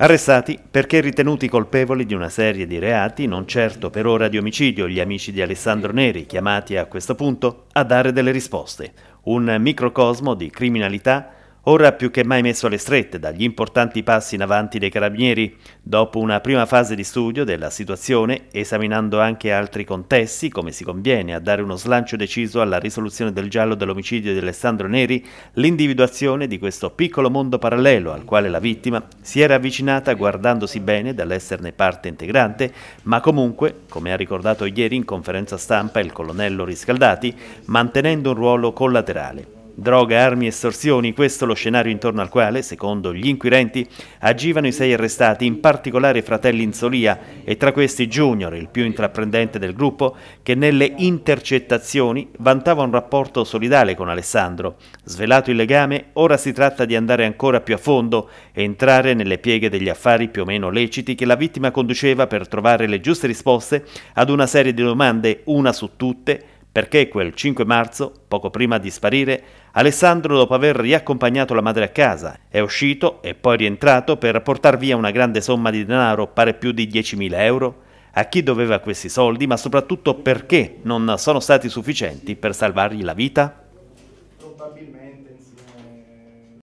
Arrestati perché ritenuti colpevoli di una serie di reati, non certo per ora di omicidio, gli amici di Alessandro Neri, chiamati a questo punto a dare delle risposte. Un microcosmo di criminalità ora più che mai messo alle strette dagli importanti passi in avanti dei carabinieri, dopo una prima fase di studio della situazione, esaminando anche altri contesti, come si conviene a dare uno slancio deciso alla risoluzione del giallo dell'omicidio di Alessandro Neri, l'individuazione di questo piccolo mondo parallelo al quale la vittima si era avvicinata guardandosi bene dall'esserne parte integrante, ma comunque, come ha ricordato ieri in conferenza stampa il colonnello Riscaldati, mantenendo un ruolo collaterale droga, armi, e estorsioni, questo lo scenario intorno al quale, secondo gli inquirenti, agivano i sei arrestati, in particolare i fratelli Insolia e tra questi Junior, il più intraprendente del gruppo, che nelle intercettazioni vantava un rapporto solidale con Alessandro. Svelato il legame, ora si tratta di andare ancora più a fondo e entrare nelle pieghe degli affari più o meno leciti che la vittima conduceva per trovare le giuste risposte ad una serie di domande, una su tutte, perché quel 5 marzo, poco prima di sparire, Alessandro, dopo aver riaccompagnato la madre a casa, è uscito e poi rientrato per portar via una grande somma di denaro, pare più di 10.000 euro, a chi doveva questi soldi, ma soprattutto perché non sono stati sufficienti per salvargli la vita? Probabilmente insieme